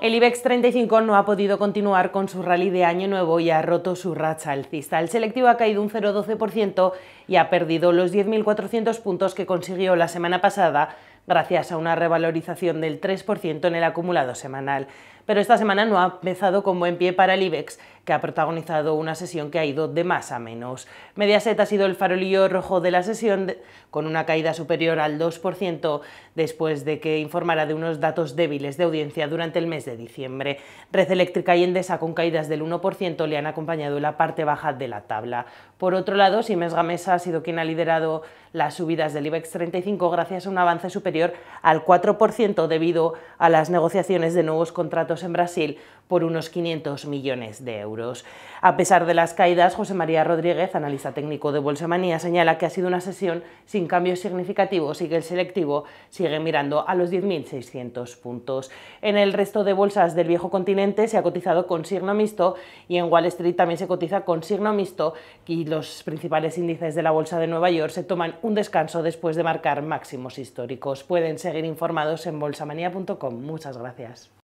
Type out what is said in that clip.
El IBEX 35 no ha podido continuar con su rally de Año Nuevo y ha roto su racha alcista. El selectivo ha caído un 0,12% y ha perdido los 10.400 puntos que consiguió la semana pasada gracias a una revalorización del 3% en el acumulado semanal. Pero esta semana no ha empezado con buen pie para el IBEX ha protagonizado una sesión que ha ido de más a menos. Mediaset ha sido el farolillo rojo de la sesión, con una caída superior al 2%, después de que informara de unos datos débiles de audiencia durante el mes de diciembre. Red Eléctrica y Endesa, con caídas del 1%, le han acompañado en la parte baja de la tabla. Por otro lado, Simes Gamesa ha sido quien ha liderado las subidas del IBEX 35 gracias a un avance superior al 4% debido a las negociaciones de nuevos contratos en Brasil por unos 500 millones de euros. A pesar de las caídas, José María Rodríguez, analista técnico de Bolsamanía, señala que ha sido una sesión sin cambios significativos y que el selectivo sigue mirando a los 10.600 puntos. En el resto de bolsas del viejo continente se ha cotizado con signo mixto y en Wall Street también se cotiza con signo mixto y los principales índices de la bolsa de Nueva York se toman un descanso después de marcar máximos históricos. Pueden seguir informados en bolsamanía.com. Muchas gracias.